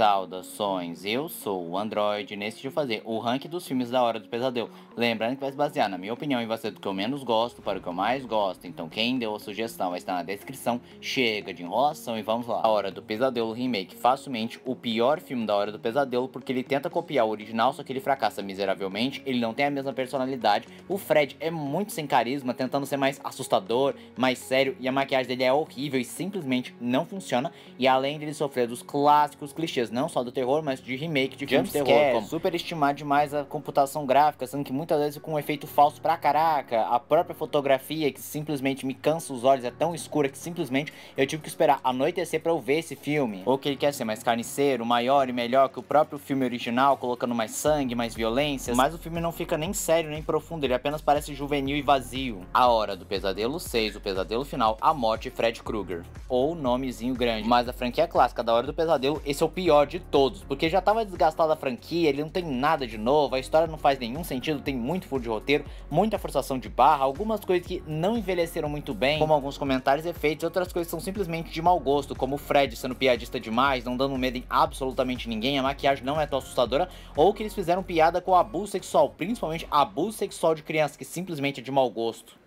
Saudações, eu sou o Android e nesse de fazer o ranking dos filmes da Hora do Pesadelo. Lembrando que vai se basear na minha opinião e vai ser do que eu menos gosto para o que eu mais gosto. Então quem deu a sugestão vai estar na descrição. Chega de enrolação e vamos lá. A Hora do Pesadelo Remake, facilmente o pior filme da Hora do Pesadelo porque ele tenta copiar o original, só que ele fracassa miseravelmente, ele não tem a mesma personalidade. O Fred é muito sem carisma, tentando ser mais assustador, mais sério e a maquiagem dele é horrível e simplesmente não funciona. E além dele sofrer dos clássicos clichês gêneros, não só do terror, mas de remake de filmes de terror. Scare, é como superestimar demais a computação gráfica, sendo que muitas vezes com um efeito falso pra caraca, a própria fotografia que simplesmente me cansa os olhos, é tão escura que simplesmente eu tive que esperar anoitecer para eu ver esse filme. Ou que ele quer ser mais carniceiro, maior e melhor que o próprio filme original, colocando mais sangue, mais violência, mas o filme não fica nem sério nem profundo, ele apenas parece juvenil e vazio. A Hora do Pesadelo 6, O Pesadelo Final, A Morte e Fred Krueger, ou nomezinho grande. Mas a franquia clássica da Hora do Pesadelo, esse é o pior pior de todos, porque já tava tá desgastada a franquia, ele não tem nada de novo, a história não faz nenhum sentido, tem muito furo de roteiro, muita forçação de barra, algumas coisas que não envelheceram muito bem, como alguns comentários e efeitos, outras coisas são simplesmente de mau gosto, como o Fred sendo piadista demais, não dando medo em absolutamente ninguém, a maquiagem não é tão assustadora, ou que eles fizeram piada com o abuso sexual, principalmente abuso sexual de crianças, que simplesmente é de mau gosto.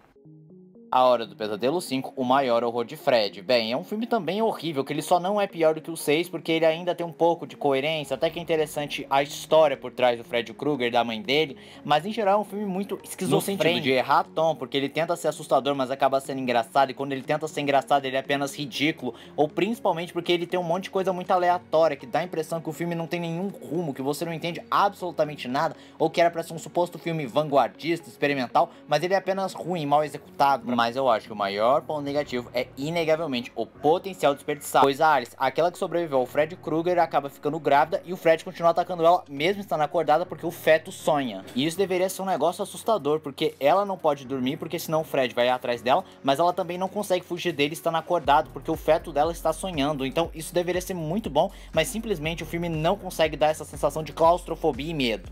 A Hora do Pesadelo 5, O Maior Horror de Fred. Bem, é um filme também horrível, que ele só não é pior do que o 6, porque ele ainda tem um pouco de coerência, até que é interessante a história por trás do Fred Krueger, da mãe dele, mas em geral é um filme muito esquizofrênico. No sentido de errar tom, porque ele tenta ser assustador, mas acaba sendo engraçado, e quando ele tenta ser engraçado, ele é apenas ridículo, ou principalmente porque ele tem um monte de coisa muito aleatória, que dá a impressão que o filme não tem nenhum rumo, que você não entende absolutamente nada, ou que era pra ser um suposto filme vanguardista, experimental, mas ele é apenas ruim, mal executado mas eu acho que o maior ponto negativo é inegavelmente o potencial desperdiçado. Pois a Alice, aquela que sobreviveu ao Fred Krueger, acaba ficando grávida e o Fred continua atacando ela, mesmo estando acordada, porque o feto sonha. E isso deveria ser um negócio assustador, porque ela não pode dormir, porque senão o Fred vai atrás dela, mas ela também não consegue fugir dele estando acordado, porque o feto dela está sonhando. Então isso deveria ser muito bom, mas simplesmente o filme não consegue dar essa sensação de claustrofobia e medo.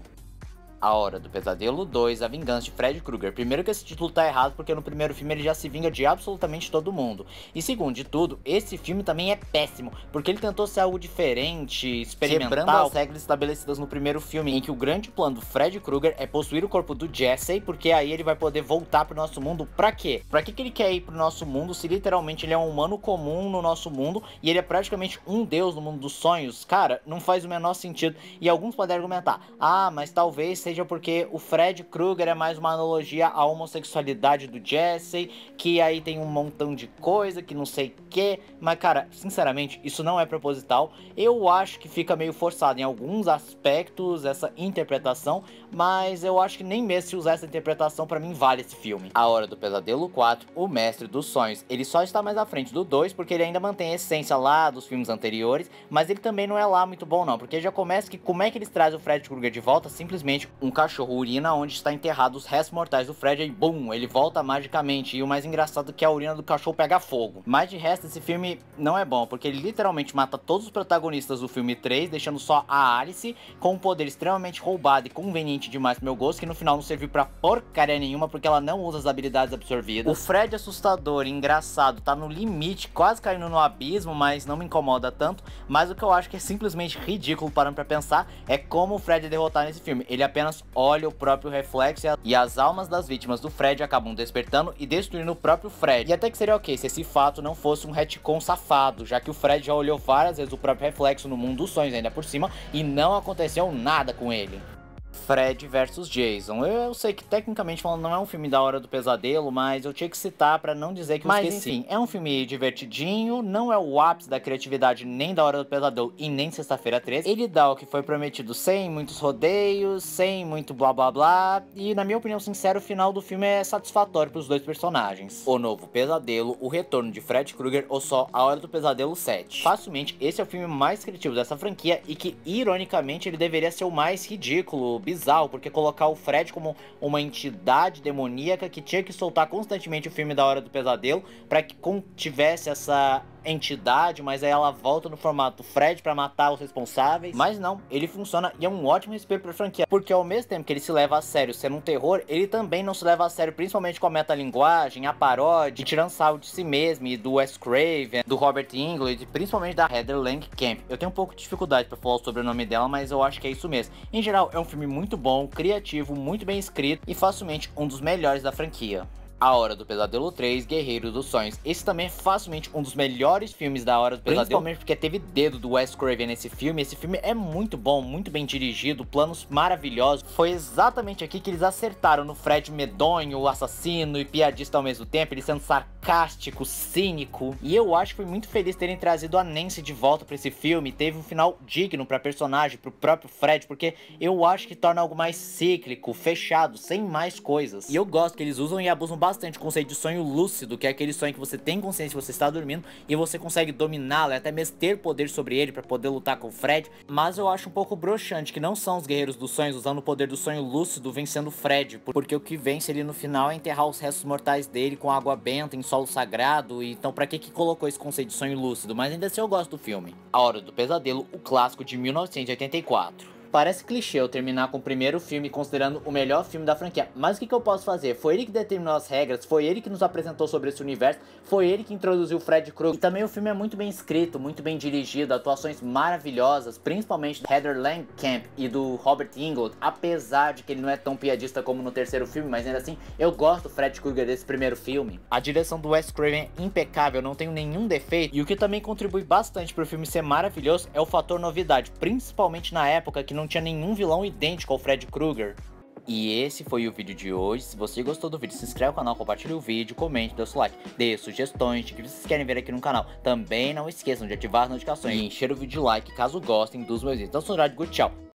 A Hora do Pesadelo 2, A Vingança de Fred Krueger. Primeiro que esse título tá errado, porque no primeiro filme ele já se vinga de absolutamente todo mundo. E segundo de tudo, esse filme também é péssimo, porque ele tentou ser algo diferente, experimental. Quebrando as regras estabelecidas no primeiro filme, em que o grande plano do Fred Krueger é possuir o corpo do Jesse, porque aí ele vai poder voltar pro nosso mundo pra quê? Pra que, que ele quer ir pro nosso mundo se literalmente ele é um humano comum no nosso mundo e ele é praticamente um deus no mundo dos sonhos? Cara, não faz o menor sentido. E alguns podem argumentar, ah, mas talvez seja porque o Fred Krueger é mais uma analogia à homossexualidade do Jesse, que aí tem um montão de coisa, que não sei o que. Mas, cara, sinceramente, isso não é proposital. Eu acho que fica meio forçado em alguns aspectos essa interpretação, mas eu acho que nem mesmo se usar essa interpretação para mim vale esse filme. A Hora do Pesadelo 4, O Mestre dos Sonhos. Ele só está mais à frente do 2 porque ele ainda mantém a essência lá dos filmes anteriores, mas ele também não é lá muito bom não, porque já começa que como é que eles trazem o Fred Krueger de volta simplesmente um cachorro urina onde está enterrado os restos mortais do Fred e bum, ele volta magicamente. E o mais engraçado é que a urina do cachorro pega fogo. Mas de resto, esse filme não é bom, porque ele literalmente mata todos os protagonistas do filme 3, deixando só a Alice com um poder extremamente roubado e conveniente demais pro meu gosto, que no final não serviu pra porcaria nenhuma, porque ela não usa as habilidades absorvidas. O Fred é assustador, engraçado, tá no limite, quase caindo no abismo, mas não me incomoda tanto. Mas o que eu acho que é simplesmente ridículo parando pra pensar é como o Fred é derrotar nesse filme. Ele apenas apenas olha o próprio reflexo e as almas das vítimas do Fred acabam despertando e destruindo o próprio Fred. E até que seria ok se esse fato não fosse um retcon safado, já que o Fred já olhou várias vezes o próprio reflexo no mundo dos sonhos ainda por cima e não aconteceu nada com ele. Fred versus Jason. Eu, eu, sei que tecnicamente falando não é um filme da hora do pesadelo, mas eu tinha que citar para não dizer que eu mas, esqueci. Enfim, é um filme divertidinho, não é o ápice da criatividade nem da hora do pesadelo e nem sexta-feira 13. Ele dá o que foi prometido sem muitos rodeios, sem muito blá blá blá, e na minha opinião sincera, o final do filme é satisfatório para os dois personagens. O novo pesadelo, o retorno de Fred Krueger ou só A Hora do Pesadelo 7. Facilmente esse é o filme mais criativo dessa franquia e que ironicamente ele deveria ser o mais ridículo, bizarro bizarro, porque colocar o Fred como uma entidade demoníaca que tinha que soltar constantemente o filme da Hora do Pesadelo para que tivesse essa entidade, mas aí ela volta no formato Fred para matar os responsáveis. Mas não, ele funciona e é um ótimo respeito pra franquia, porque ao mesmo tempo que ele se leva a sério sendo um terror, ele também não se leva a sério, principalmente com a metalinguagem, a paródia, tirando sal de si mesmo e do Wes Craven, do Robert Englund, principalmente da Heather Langkamp. Eu tenho um pouco de dificuldade para falar sobre o nome dela, mas eu acho que é isso mesmo. Em geral, é um filme muito bom, criativo, muito bem escrito e facilmente um dos melhores da franquia. A Hora do Pesadelo 3, Guerreiro dos Sonhos. Esse também é facilmente um dos melhores filmes da Hora do Pesadelo. Principalmente porque teve dedo do Wes Craven nesse filme. Esse filme é muito bom, muito bem dirigido, planos maravilhosos. Foi exatamente aqui que eles acertaram no Fred medonho, assassino e piadista ao mesmo tempo, ele sendo sarcástico sarcástico, cínico. E eu acho que foi muito feliz terem trazido a Nancy de volta para esse filme. Teve um final digno pra personagem, pro próprio Fred, porque eu acho que torna algo mais cíclico, fechado, sem mais coisas. E eu gosto que eles usam e abusam bastante do conceito de sonho lúcido, que é aquele sonho que você tem consciência que você está dormindo e você consegue dominá-lo, até mesmo ter poder sobre ele para poder lutar com o Fred. Mas eu acho um pouco broxante que não são os guerreiros dos sonhos usando o poder do sonho lúcido vencendo o Fred, porque o que vence ele no final é enterrar os restos mortais dele com água benta em solo sagrado, então para que que colocou esse conceito de sonho lúcido? Mas ainda assim eu gosto do filme. A Hora do Pesadelo, o clássico de 1984. Parece clichê eu terminar com o primeiro filme considerando o melhor filme da franquia, mas o que, que, eu posso fazer? Foi ele que determinou as regras, foi ele que nos apresentou sobre esse universo, foi ele que introduziu o Fred Krueger. E também o filme é muito bem escrito, muito bem dirigido, atuações maravilhosas, principalmente do Heather Langkamp e do Robert Englund, apesar de que ele não é tão piadista como no terceiro filme, mas ainda assim, eu gosto do Fred Krueger desse primeiro filme. A direção do Wes Craven é impecável, não tenho nenhum defeito, e o que também contribui bastante para o filme ser maravilhoso é o fator novidade, principalmente na época que não não tinha nenhum vilão idêntico ao Fred Krueger. E esse foi o vídeo de hoje. Se você gostou do vídeo, se inscreve no canal, compartilhe o vídeo, comente, dê o seu like, dê sugestões de que vocês querem ver aqui no canal. Também não esqueçam de ativar as notificações e encher o vídeo de like caso gostem dos meus vídeos. Então, sou o Rádio, tchau!